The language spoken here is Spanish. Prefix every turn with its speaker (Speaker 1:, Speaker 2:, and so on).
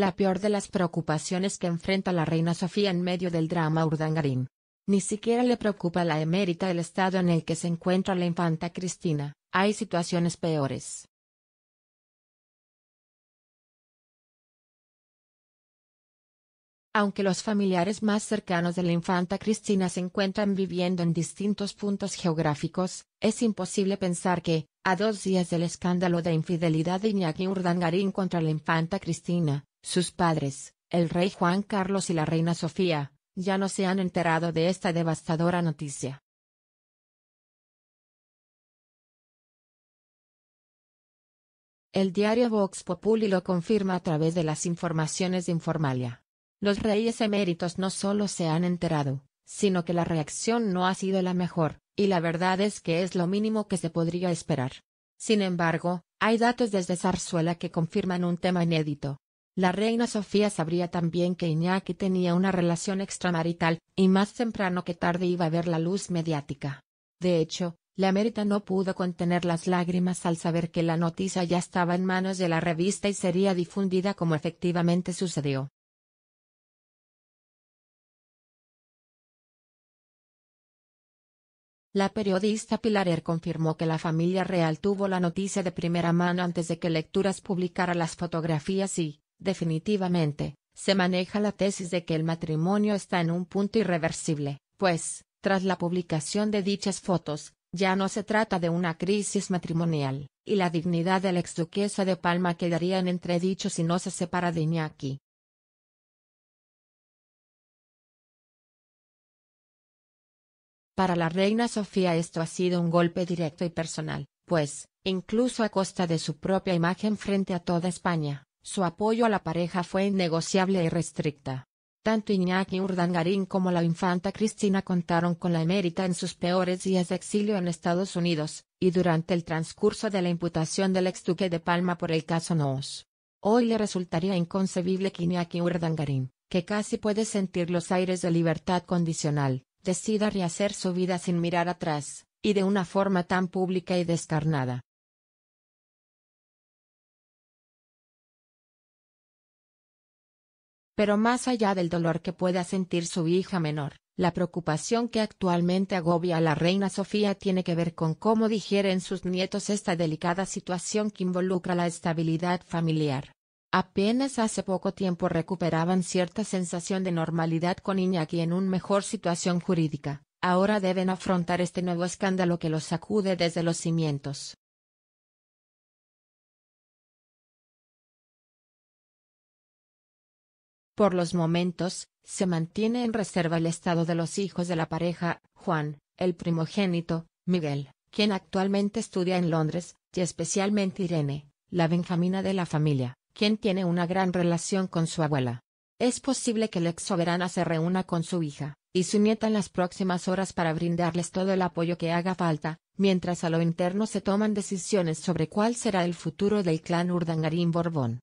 Speaker 1: la peor de las preocupaciones que enfrenta la reina Sofía en medio del drama Urdangarín. Ni siquiera le preocupa a la
Speaker 2: emérita el estado en el que se encuentra la infanta Cristina, hay situaciones peores. Aunque los familiares más cercanos de la infanta Cristina se encuentran viviendo en
Speaker 1: distintos puntos geográficos, es imposible pensar que, a dos días del escándalo de infidelidad de Iñaki Urdangarín contra la infanta Cristina, sus padres, el rey
Speaker 2: Juan Carlos y la reina Sofía, ya no se han enterado de esta devastadora noticia. El diario Vox Populi lo confirma a través de las informaciones de Informalia.
Speaker 1: Los reyes eméritos no solo se han enterado, sino que la reacción no ha sido la mejor, y la verdad es que es lo mínimo que se podría esperar. Sin embargo, hay datos desde Zarzuela que confirman un tema inédito. La reina Sofía sabría también que Iñaki tenía una relación extramarital, y más temprano que tarde iba a ver la luz mediática. De hecho, la América no pudo contener las lágrimas al saber que la noticia
Speaker 2: ya estaba en manos de la revista y sería difundida como efectivamente sucedió. La periodista Pilarer confirmó que la familia real tuvo la noticia de primera mano
Speaker 1: antes de que Lecturas publicara las fotografías y, Definitivamente, se maneja la tesis de que el matrimonio está en un punto irreversible, pues, tras la publicación de dichas fotos, ya no se trata de una crisis matrimonial, y la dignidad de la
Speaker 2: ex de Palma quedaría en entredicho si no se separa de Iñaki. Para la reina Sofía esto ha sido un golpe directo y personal, pues, incluso a costa de su
Speaker 1: propia imagen frente a toda España, su apoyo a la pareja fue innegociable y restricta. Tanto Iñaki Urdangarín como la infanta Cristina contaron con la emérita en sus peores días de exilio en Estados Unidos, y durante el transcurso de la imputación del ex duque de Palma por el caso Noos. Hoy le resultaría inconcebible que Iñaki Urdangarín, que casi puede sentir los aires de libertad condicional, decida rehacer su vida sin
Speaker 2: mirar atrás, y de una forma tan pública y descarnada. Pero más allá del dolor que pueda sentir su hija menor, la preocupación que actualmente agobia
Speaker 1: a la reina Sofía tiene que ver con cómo digieren sus nietos esta delicada situación que involucra la estabilidad familiar. Apenas hace poco tiempo recuperaban cierta sensación de normalidad con Iñaki en una mejor situación jurídica, ahora deben afrontar
Speaker 2: este nuevo escándalo que los sacude desde los cimientos. Por los momentos, se mantiene en reserva el estado de los hijos de la pareja, Juan, el
Speaker 1: primogénito, Miguel, quien actualmente estudia en Londres, y especialmente Irene, la benjamina de la familia, quien tiene una gran relación con su abuela. Es posible que la ex soberana se reúna con su hija y su nieta en las próximas horas para brindarles todo el apoyo que haga falta, mientras a lo interno se toman decisiones sobre cuál será el futuro
Speaker 2: del clan Urdangarín Borbón.